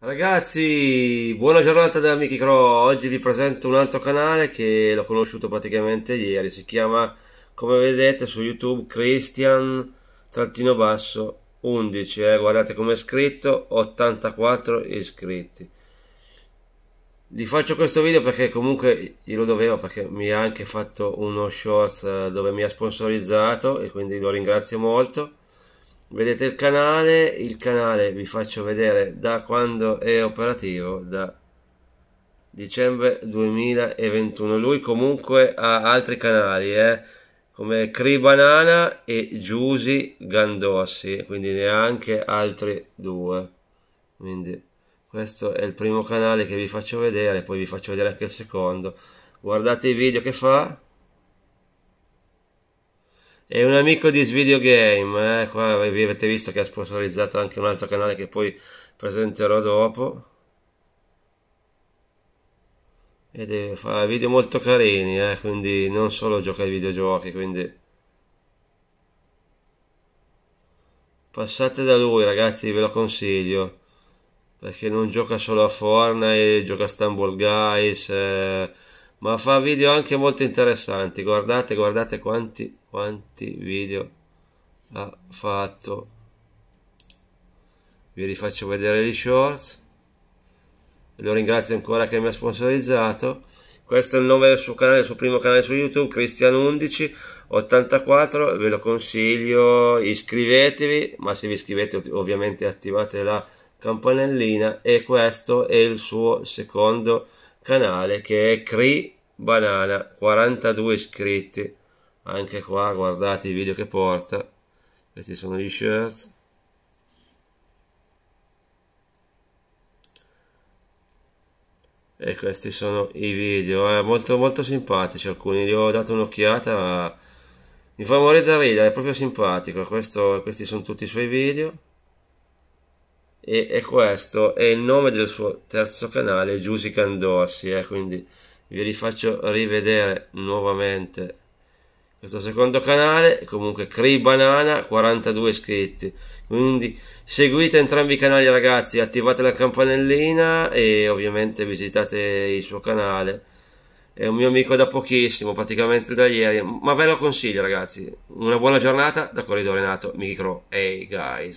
Ragazzi, buona giornata da Mickey Crow. Oggi vi presento un altro canale che l'ho conosciuto praticamente ieri. Si chiama, come vedete su YouTube, Christian trattino basso 11. Eh? Guardate come è scritto, 84 iscritti. Gli faccio questo video perché comunque glielo dovevo perché mi ha anche fatto uno shorts eh, dove mi ha sponsorizzato e quindi lo ringrazio molto vedete il canale il canale vi faccio vedere da quando è operativo da dicembre 2021 lui comunque ha altri canali eh, come Cribanana e Giusi Gandossi quindi neanche altri due quindi questo è il primo canale che vi faccio vedere poi vi faccio vedere anche il secondo guardate i video che fa è un amico di Svideogame, eh? qua avete visto che ha sponsorizzato anche un altro canale che poi presenterò dopo. E deve fare video molto carini, eh? quindi non solo gioca ai videogiochi, quindi... Passate da lui ragazzi, ve lo consiglio, perché non gioca solo a Fortnite, gioca a Stumble Guys... Eh ma fa video anche molto interessanti guardate guardate quanti quanti video ha fatto vi rifaccio vedere gli shorts lo ringrazio ancora che mi ha sponsorizzato questo è il nome del suo canale il suo primo canale su youtube cristian 1184 ve lo consiglio iscrivetevi ma se vi iscrivete ovviamente attivate la campanellina e questo è il suo secondo canale canale che è Cree Banana 42 iscritti anche qua guardate i video che porta questi sono gli shirts e questi sono i video eh, molto molto simpatici alcuni gli ho dato un'occhiata mi fa morire da ridere è proprio simpatico Questo, questi sono tutti i suoi video e, e, questo è il nome del suo terzo canale Giusy Candorsi eh, quindi vi rifaccio rivedere nuovamente questo secondo canale comunque Cree Banana 42 iscritti quindi seguite entrambi i canali ragazzi attivate la campanellina e ovviamente visitate il suo canale è un mio amico da pochissimo praticamente da ieri ma ve lo consiglio ragazzi una buona giornata da Corridoio Renato Micro Hey guys